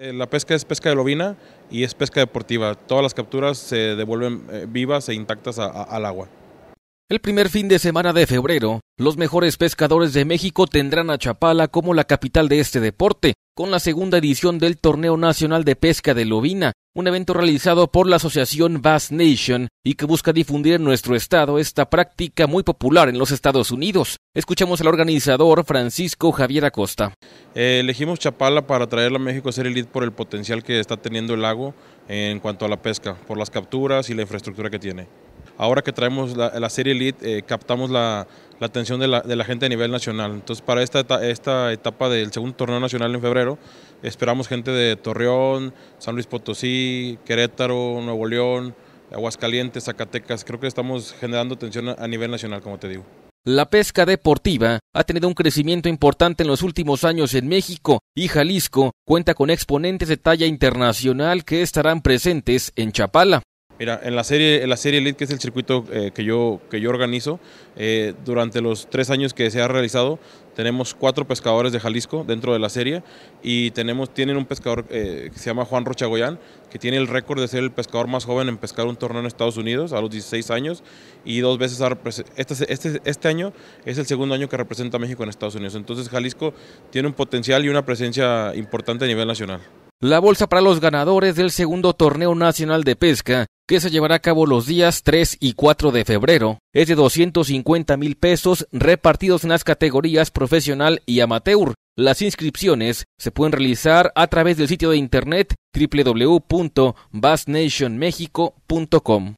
Eh, la pesca es pesca de lobina y es pesca deportiva. Todas las capturas se devuelven eh, vivas e intactas al agua. El primer fin de semana de febrero, los mejores pescadores de México tendrán a Chapala como la capital de este deporte, con la segunda edición del Torneo Nacional de Pesca de Lobina, un evento realizado por la asociación Bass Nation y que busca difundir en nuestro estado esta práctica muy popular en los Estados Unidos. Escuchamos al organizador Francisco Javier Acosta. Eh, elegimos Chapala para traerla a México a ser elite por el potencial que está teniendo el lago en cuanto a la pesca, por las capturas y la infraestructura que tiene ahora que traemos la, serie Elite, eh, captamos la, atención de la, gente a nivel nacional. Entonces, para esta, esta etapa del segundo torneo nacional en febrero, esperamos gente de Torreón, San Luis Potosí, Querétaro, Nuevo León, Aguascalientes, Zacatecas. Creo que estamos generando atención a nivel nacional, como te digo. La pesca deportiva ha tenido un crecimiento importante en los últimos años en México y Jalisco cuenta con exponentes de talla internacional que estarán presentes en Chapala. Mira, en la serie, en la serie Elite, que es el circuito eh, que, yo, que yo organizo, eh, durante los tres años que se ha realizado, tenemos cuatro pescadores de Jalisco dentro de la serie y tenemos, tienen un pescador eh, que se llama Juan Rochagoyán, que tiene el récord de ser el pescador más joven en pescar un torneo en Estados Unidos a los 16 años y dos veces este, este, este año es el segundo año que representa a México en Estados Unidos. Entonces Jalisco tiene un potencial y una presencia importante a nivel nacional la bolsa para los ganadores del segundo torneo nacional de pesca, que se llevará a cabo los días 3 y 4 de febrero, es de 250 mil pesos repartidos en las categorías profesional y amateur. Las inscripciones se pueden realizar a través del sitio de internet www.basnationmexico.com.